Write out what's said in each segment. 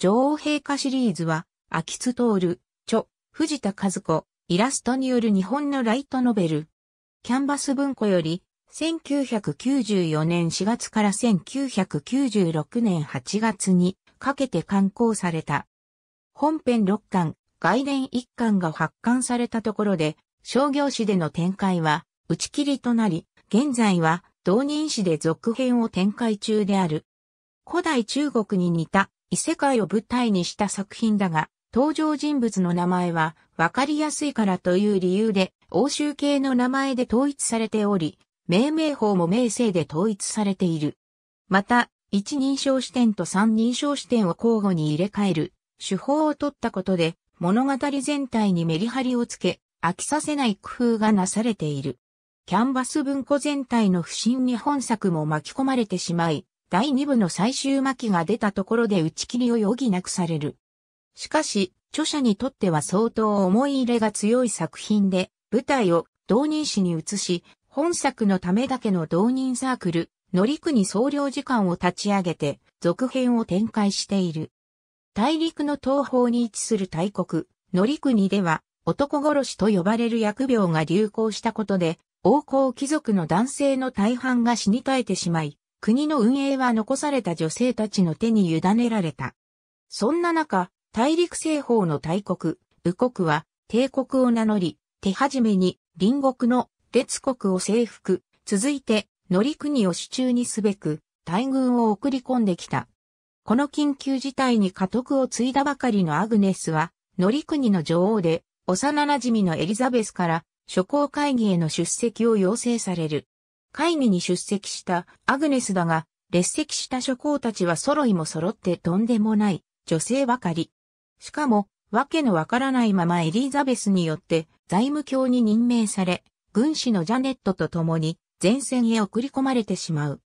女王陛下シリーズは、秋津徹、著、藤田和子、イラストによる日本のライトノベル。キャンバス文庫より、1994年4月から1996年8月にかけて刊行された。本編6巻、外伝1巻が発刊されたところで、商業誌での展開は打ち切りとなり、現在は同人誌で続編を展開中である。古代中国に似た異世界を舞台にした作品だが、登場人物の名前はわかりやすいからという理由で、欧州系の名前で統一されており、命名法も名声で統一されている。また、一人称視点と三人称視点を交互に入れ替える手法を取ったことで、物語全体にメリハリをつけ、飽きさせない工夫がなされている。キャンバス文庫全体の不審に本作も巻き込まれてしまい、第2部の最終巻が出たところで打ち切りを余儀なくされる。しかし、著者にとっては相当思い入れが強い作品で、舞台を同人誌に移し、本作のためだけの同人サークル、乗国総領時間を立ち上げて、続編を展開している。大陸の東方に位置する大国、乗国では、男殺しと呼ばれる疫病が流行したことで、王侯貴族の男性の大半が死に絶えてしまい、国の運営は残された女性たちの手に委ねられた。そんな中、大陸西方の大国、武国は帝国を名乗り、手始めに隣国の列国を征服、続いて乗国を手中にすべく大軍を送り込んできた。この緊急事態に家督を継いだばかりのアグネスは、乗国の女王で、幼馴染のエリザベスから、諸公会議への出席を要請される。会議に出席したアグネスだが、列席した諸侯たちは揃いも揃ってとんでもない女性ばかり。しかも、わけのわからないままエリザベスによって財務卿に任命され、軍師のジャネットと共に前線へ送り込まれてしまう。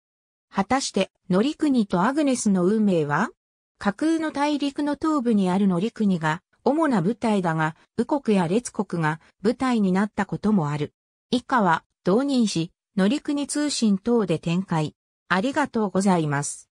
果たして、乗ニとアグネスの運命は架空の大陸の東部にある乗ニが主な舞台だが、右国や列国が舞台になったこともある。以下は、同人誌、乗り国通信等で展開。ありがとうございます。